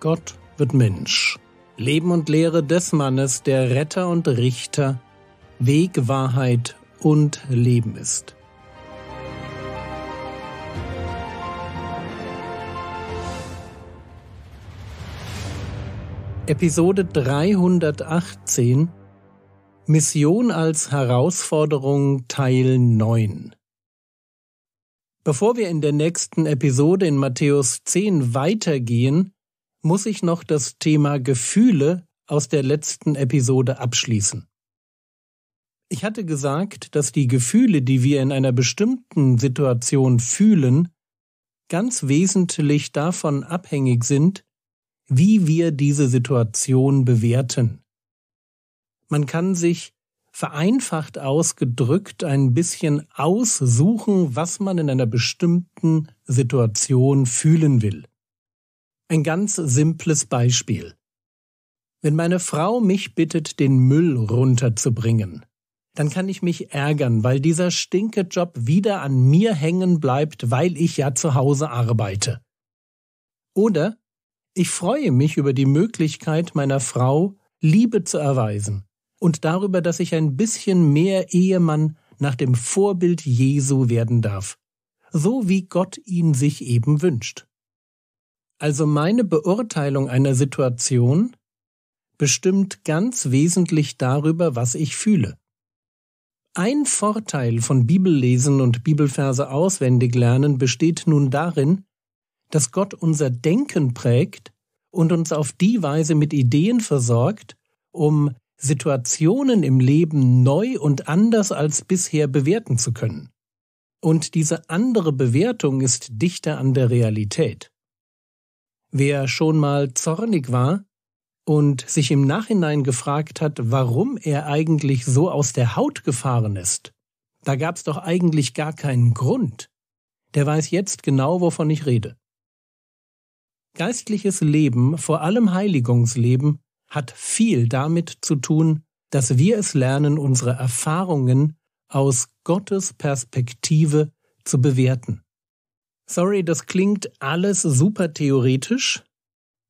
Gott wird Mensch. Leben und Lehre des Mannes, der Retter und Richter, Weg, Wahrheit und Leben ist. Episode 318 Mission als Herausforderung Teil 9 Bevor wir in der nächsten Episode in Matthäus 10 weitergehen, muss ich noch das Thema Gefühle aus der letzten Episode abschließen. Ich hatte gesagt, dass die Gefühle, die wir in einer bestimmten Situation fühlen, ganz wesentlich davon abhängig sind, wie wir diese Situation bewerten. Man kann sich vereinfacht ausgedrückt ein bisschen aussuchen, was man in einer bestimmten Situation fühlen will. Ein ganz simples Beispiel. Wenn meine Frau mich bittet, den Müll runterzubringen, dann kann ich mich ärgern, weil dieser Stinkejob wieder an mir hängen bleibt, weil ich ja zu Hause arbeite. Oder ich freue mich über die Möglichkeit meiner Frau, Liebe zu erweisen und darüber, dass ich ein bisschen mehr Ehemann nach dem Vorbild Jesu werden darf, so wie Gott ihn sich eben wünscht. Also meine Beurteilung einer Situation bestimmt ganz wesentlich darüber, was ich fühle. Ein Vorteil von Bibellesen und Bibelverse auswendig lernen besteht nun darin, dass Gott unser Denken prägt und uns auf die Weise mit Ideen versorgt, um Situationen im Leben neu und anders als bisher bewerten zu können. Und diese andere Bewertung ist dichter an der Realität. Wer schon mal zornig war und sich im Nachhinein gefragt hat, warum er eigentlich so aus der Haut gefahren ist, da gab's doch eigentlich gar keinen Grund, der weiß jetzt genau, wovon ich rede. Geistliches Leben, vor allem Heiligungsleben, hat viel damit zu tun, dass wir es lernen, unsere Erfahrungen aus Gottes Perspektive zu bewerten. Sorry, das klingt alles super theoretisch.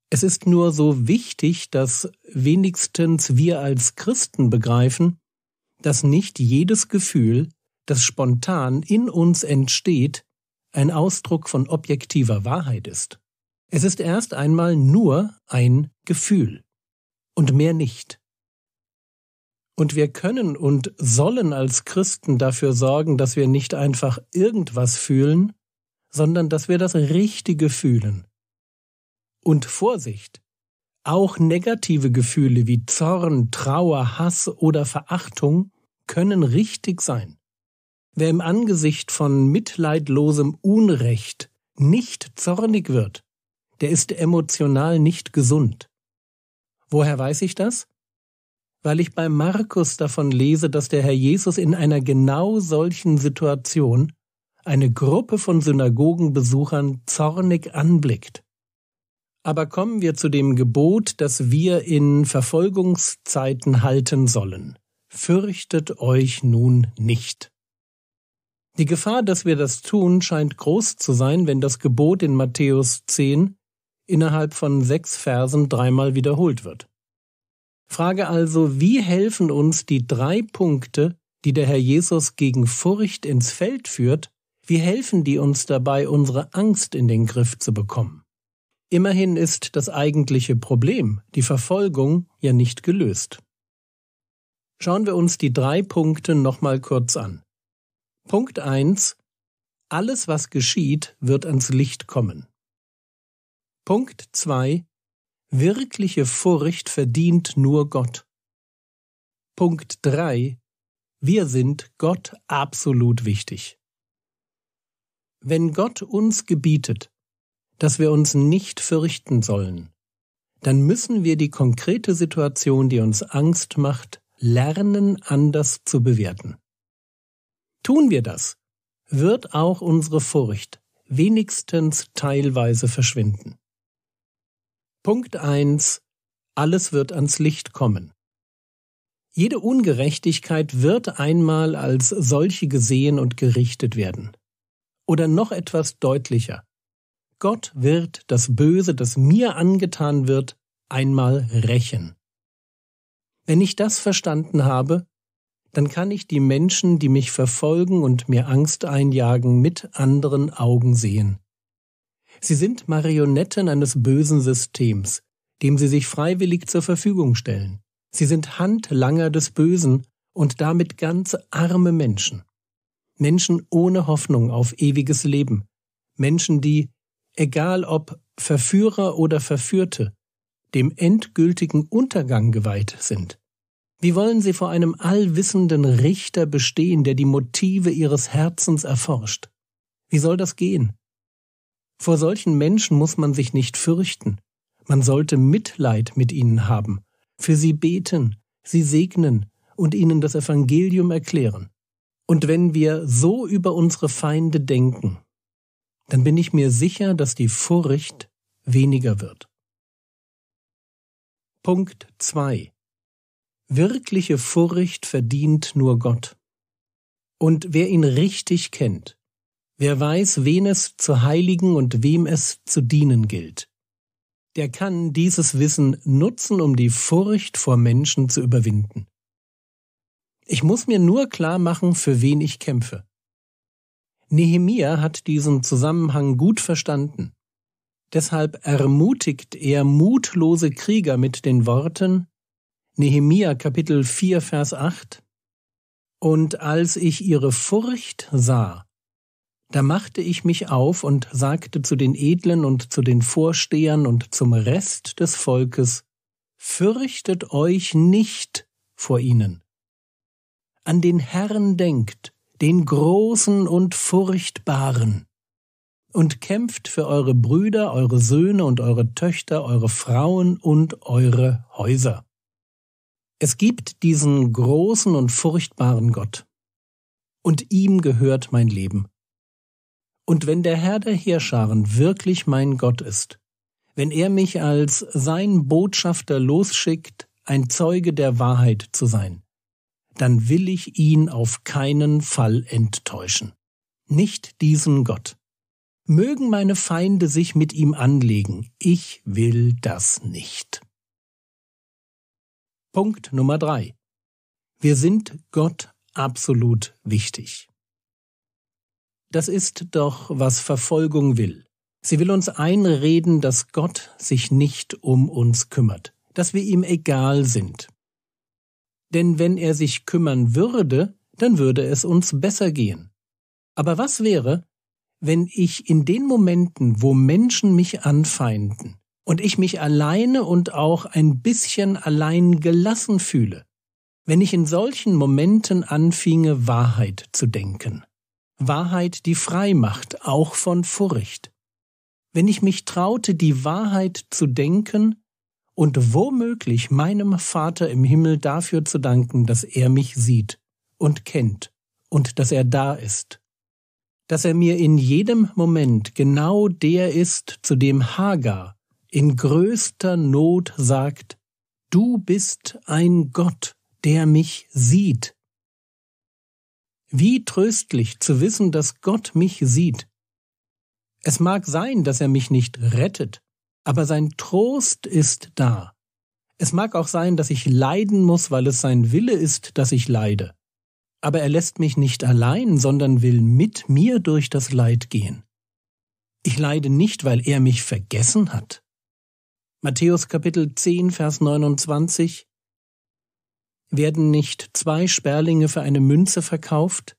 Es ist nur so wichtig, dass wenigstens wir als Christen begreifen, dass nicht jedes Gefühl, das spontan in uns entsteht, ein Ausdruck von objektiver Wahrheit ist. Es ist erst einmal nur ein Gefühl und mehr nicht. Und wir können und sollen als Christen dafür sorgen, dass wir nicht einfach irgendwas fühlen, sondern dass wir das Richtige fühlen. Und Vorsicht! Auch negative Gefühle wie Zorn, Trauer, Hass oder Verachtung können richtig sein. Wer im Angesicht von mitleidlosem Unrecht nicht zornig wird, der ist emotional nicht gesund. Woher weiß ich das? Weil ich bei Markus davon lese, dass der Herr Jesus in einer genau solchen Situation eine Gruppe von Synagogenbesuchern zornig anblickt. Aber kommen wir zu dem Gebot, das wir in Verfolgungszeiten halten sollen. Fürchtet euch nun nicht. Die Gefahr, dass wir das tun, scheint groß zu sein, wenn das Gebot in Matthäus 10 innerhalb von sechs Versen dreimal wiederholt wird. Frage also, wie helfen uns die drei Punkte, die der Herr Jesus gegen Furcht ins Feld führt, wie helfen die uns dabei, unsere Angst in den Griff zu bekommen? Immerhin ist das eigentliche Problem, die Verfolgung, ja nicht gelöst. Schauen wir uns die drei Punkte nochmal kurz an. Punkt 1. Alles, was geschieht, wird ans Licht kommen. Punkt 2. Wirkliche Furcht verdient nur Gott. Punkt 3. Wir sind Gott absolut wichtig. Wenn Gott uns gebietet, dass wir uns nicht fürchten sollen, dann müssen wir die konkrete Situation, die uns Angst macht, lernen anders zu bewerten. Tun wir das, wird auch unsere Furcht wenigstens teilweise verschwinden. Punkt eins: Alles wird ans Licht kommen. Jede Ungerechtigkeit wird einmal als solche gesehen und gerichtet werden. Oder noch etwas deutlicher. Gott wird das Böse, das mir angetan wird, einmal rächen. Wenn ich das verstanden habe, dann kann ich die Menschen, die mich verfolgen und mir Angst einjagen, mit anderen Augen sehen. Sie sind Marionetten eines bösen Systems, dem sie sich freiwillig zur Verfügung stellen. Sie sind Handlanger des Bösen und damit ganz arme Menschen. Menschen ohne Hoffnung auf ewiges Leben, Menschen, die, egal ob Verführer oder Verführte, dem endgültigen Untergang geweiht sind. Wie wollen sie vor einem allwissenden Richter bestehen, der die Motive ihres Herzens erforscht? Wie soll das gehen? Vor solchen Menschen muss man sich nicht fürchten. Man sollte Mitleid mit ihnen haben, für sie beten, sie segnen und ihnen das Evangelium erklären. Und wenn wir so über unsere Feinde denken, dann bin ich mir sicher, dass die Furcht weniger wird. Punkt 2. Wirkliche Furcht verdient nur Gott. Und wer ihn richtig kennt, wer weiß, wen es zu heiligen und wem es zu dienen gilt, der kann dieses Wissen nutzen, um die Furcht vor Menschen zu überwinden. Ich muss mir nur klar machen, für wen ich kämpfe. Nehemia hat diesen Zusammenhang gut verstanden. Deshalb ermutigt er mutlose Krieger mit den Worten Nehemia Kapitel 4 Vers 8 Und als ich ihre Furcht sah, da machte ich mich auf und sagte zu den Edlen und zu den Vorstehern und zum Rest des Volkes, Fürchtet euch nicht vor ihnen an den Herrn denkt, den Großen und Furchtbaren, und kämpft für eure Brüder, eure Söhne und eure Töchter, eure Frauen und eure Häuser. Es gibt diesen großen und furchtbaren Gott, und ihm gehört mein Leben. Und wenn der Herr der Heerscharen wirklich mein Gott ist, wenn er mich als sein Botschafter losschickt, ein Zeuge der Wahrheit zu sein, dann will ich ihn auf keinen Fall enttäuschen. Nicht diesen Gott. Mögen meine Feinde sich mit ihm anlegen, ich will das nicht. Punkt Nummer drei. Wir sind Gott absolut wichtig. Das ist doch, was Verfolgung will. Sie will uns einreden, dass Gott sich nicht um uns kümmert, dass wir ihm egal sind denn wenn er sich kümmern würde, dann würde es uns besser gehen. Aber was wäre, wenn ich in den Momenten, wo Menschen mich anfeinden und ich mich alleine und auch ein bisschen allein gelassen fühle, wenn ich in solchen Momenten anfinge, Wahrheit zu denken, Wahrheit, die frei macht, auch von Furcht, wenn ich mich traute, die Wahrheit zu denken und womöglich meinem Vater im Himmel dafür zu danken, dass er mich sieht und kennt und dass er da ist, dass er mir in jedem Moment genau der ist, zu dem Hagar in größter Not sagt, Du bist ein Gott, der mich sieht. Wie tröstlich zu wissen, dass Gott mich sieht. Es mag sein, dass er mich nicht rettet, aber sein Trost ist da. Es mag auch sein, dass ich leiden muss, weil es sein Wille ist, dass ich leide. Aber er lässt mich nicht allein, sondern will mit mir durch das Leid gehen. Ich leide nicht, weil er mich vergessen hat. Matthäus Kapitel 10, Vers 29 Werden nicht zwei Sperlinge für eine Münze verkauft?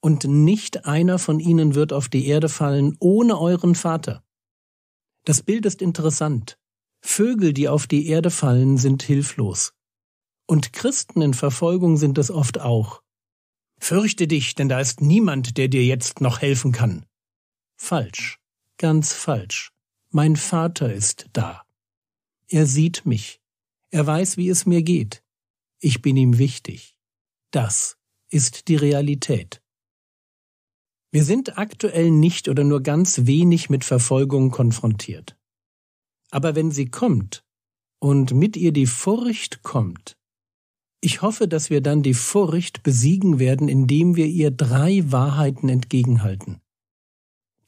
Und nicht einer von ihnen wird auf die Erde fallen ohne euren Vater. Das Bild ist interessant. Vögel, die auf die Erde fallen, sind hilflos. Und Christen in Verfolgung sind es oft auch. Fürchte dich, denn da ist niemand, der dir jetzt noch helfen kann. Falsch, ganz falsch. Mein Vater ist da. Er sieht mich. Er weiß, wie es mir geht. Ich bin ihm wichtig. Das ist die Realität. Wir sind aktuell nicht oder nur ganz wenig mit Verfolgung konfrontiert. Aber wenn sie kommt und mit ihr die Furcht kommt, ich hoffe, dass wir dann die Furcht besiegen werden, indem wir ihr drei Wahrheiten entgegenhalten.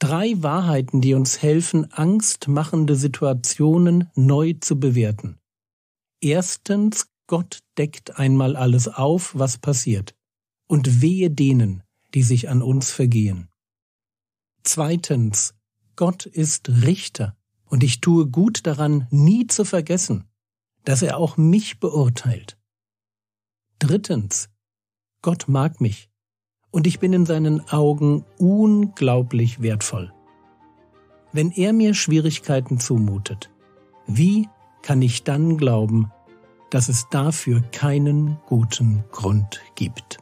Drei Wahrheiten, die uns helfen, angstmachende Situationen neu zu bewerten. Erstens, Gott deckt einmal alles auf, was passiert. Und wehe denen, die sich an uns vergehen. Zweitens, Gott ist Richter, und ich tue gut daran, nie zu vergessen, dass er auch mich beurteilt. Drittens, Gott mag mich, und ich bin in seinen Augen unglaublich wertvoll. Wenn er mir Schwierigkeiten zumutet, wie kann ich dann glauben, dass es dafür keinen guten Grund gibt?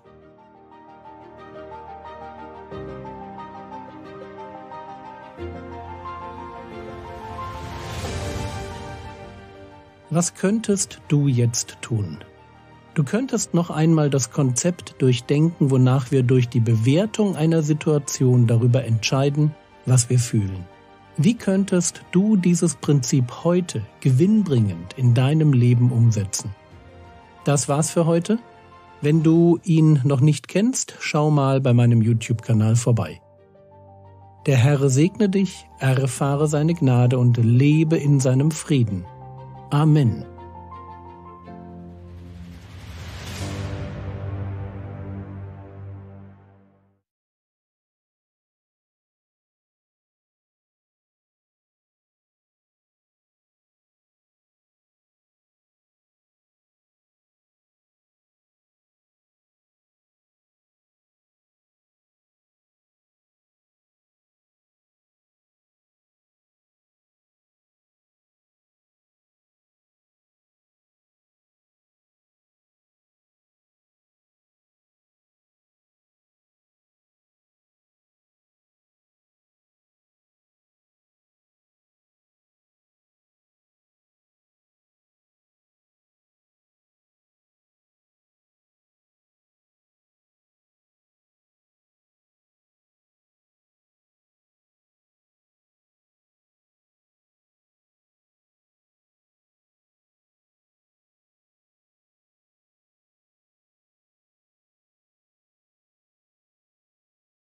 Was könntest du jetzt tun? Du könntest noch einmal das Konzept durchdenken, wonach wir durch die Bewertung einer Situation darüber entscheiden, was wir fühlen. Wie könntest du dieses Prinzip heute gewinnbringend in deinem Leben umsetzen? Das war's für heute. Wenn du ihn noch nicht kennst, schau mal bei meinem YouTube-Kanal vorbei. Der Herr segne dich, erfahre seine Gnade und lebe in seinem Frieden Amen.